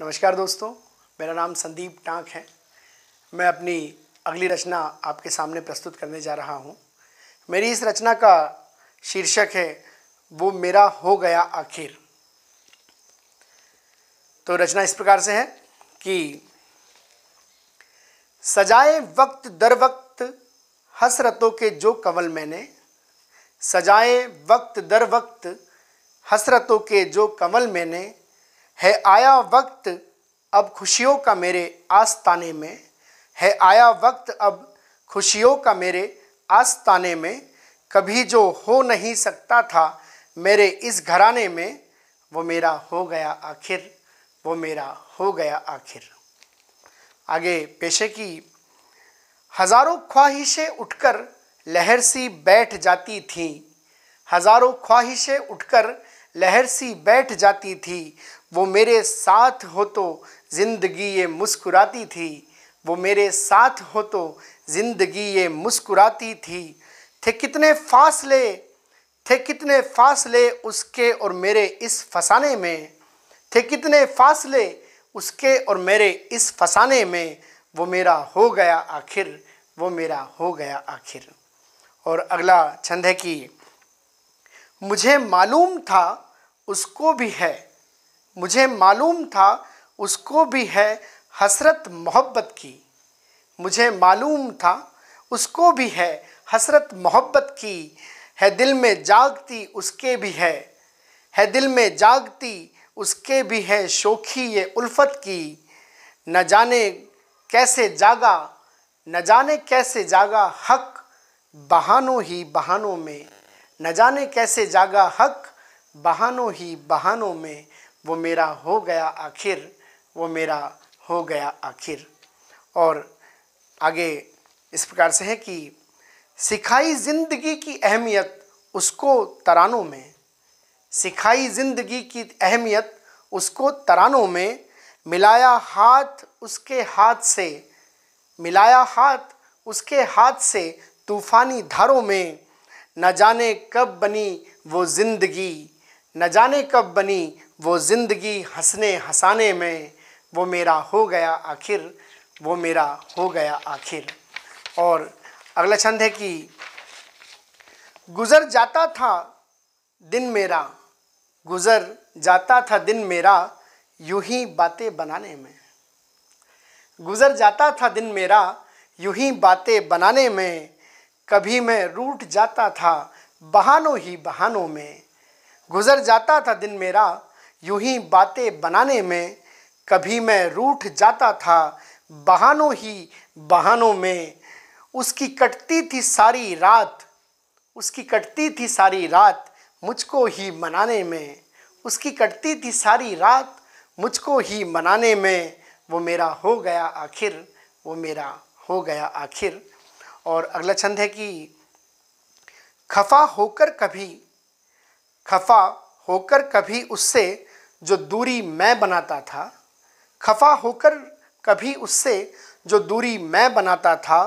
नमस्कार दोस्तों मेरा नाम संदीप टांक है मैं अपनी अगली रचना आपके सामने प्रस्तुत करने जा रहा हूँ मेरी इस रचना का शीर्षक है वो मेरा हो गया आखिर तो रचना इस प्रकार से है कि सजाए वक्त दर वक्त हसरतों के जो कवल मैंने सजाए वक्त दर वक्त हसरतों के जो कमल मैंने है आया वक्त अब खुशियों का मेरे आस्ताने में है आया वक्त अब खुशियों का मेरे आस्ताने में कभी जो हो नहीं सकता था मेरे इस घराने में वो मेरा हो गया आखिर वो मेरा हो गया आखिर आगे पेशे की हज़ारों ख्वाहिशें उठकर लहर सी बैठ जाती थीं हज़ारों ख्वाहिशें उठकर लहर सी बैठ जाती थी वो मेरे साथ हो तो ज़िंदगी ये मुस्कुराती थी वो मेरे साथ हो तो ज़िंदगी ये मुस्कुराती थी थे कितने फासले थे कितने फासले उसके और मेरे इस फसाने में थे कितने फासले उसके और मेरे इस फसाने में वो मेरा हो गया आखिर वो मेरा हो गया आखिर और अगला छंद है कि मुझे मालूम था उसको भी है मुझे मालूम था उसको भी है हसरत मोहब्बत की मुझे मालूम था उसको भी है हसरत मोहब्बत की है दिल में जागती उसके भी है है दिल में जागती उसके भी है शोखी ये उल्फत की न जाने कैसे जागा न जाने कैसे जागा हक बहानों ही बहानों में न जाने कैसे जागा हक बहानों ही बहानों में वो मेरा हो गया आखिर वो मेरा हो गया आखिर और आगे इस प्रकार से है कि सिखाई जिंदगी की अहमियत उसको तरानों में सिखाई जिंदगी की अहमियत उसको तरानों में मिलाया हाथ उसके हाथ से मिलाया हाथ उसके हाथ से तूफ़ानी धारों में न जाने कब बनी वो ज़िंदगी न जाने कब बनी वो ज़िंदगी हंसने हंसाने में वो मेरा हो गया आखिर वो मेरा हो गया आखिर और अगला छंद है कि गुज़र जाता था दिन मेरा गुज़र जाता था दिन मेरा यूं ही बातें बनाने में गुज़र जाता था दिन मेरा यूं ही बातें बनाने में कभी मैं रूठ जाता था बहानों ही बहानों में गुजर जाता था दिन मेरा यूं ही बातें बनाने में कभी मैं रूठ जाता था बहानों ही बहानों में उसकी कटती थी सारी रात उसकी कटती थी सारी रात मुझको ही मनाने में उसकी कटती थी सारी रात मुझको ही मनाने में वो मेरा हो गया आखिर वो मेरा हो गया आखिर और अगला छंद है कि खफा होकर कभी खफा होकर कभी उससे जो दूरी मैं बनाता था खफा होकर कभी उससे जो दूरी मैं बनाता था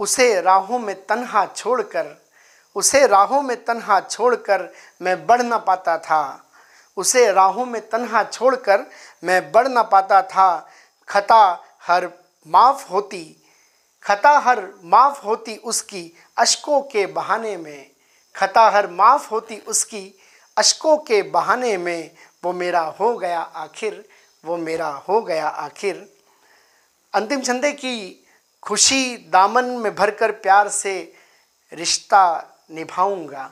उसे राहों में तन्हा छोड़कर उसे राहों में तन्हा छोड़कर मैं बढ़ ना पाता था उसे राहों में तन्हा छोड़कर मैं बढ़ ना पाता था खता हर माफ़ होती खता हर माफ़ होती उसकी अशकों के बहाने में खता हर माफ़ होती उसकी अशकों के बहाने में वो मेरा हो गया आखिर वो मेरा हो गया आखिर अंतिम छंदे की खुशी दामन में भरकर प्यार से रिश्ता निभाऊंगा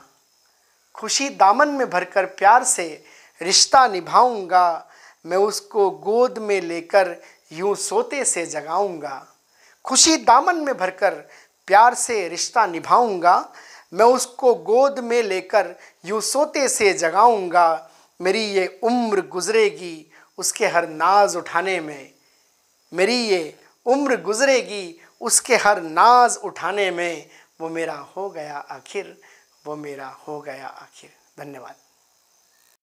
खुशी दामन में भरकर प्यार से रिश्ता निभाऊंगा मैं उसको गोद में लेकर यूं सोते से जगाऊंगा खुशी दामन में भरकर प्यार से रिश्ता निभाऊंगा मैं उसको गोद में लेकर यूँ सोते से जगाऊंगा मेरी ये उम्र गुजरेगी उसके हर नाज उठाने में मेरी ये उम्र गुजरेगी उसके हर नाज उठाने में वो मेरा हो गया आखिर वो मेरा हो गया आखिर धन्यवाद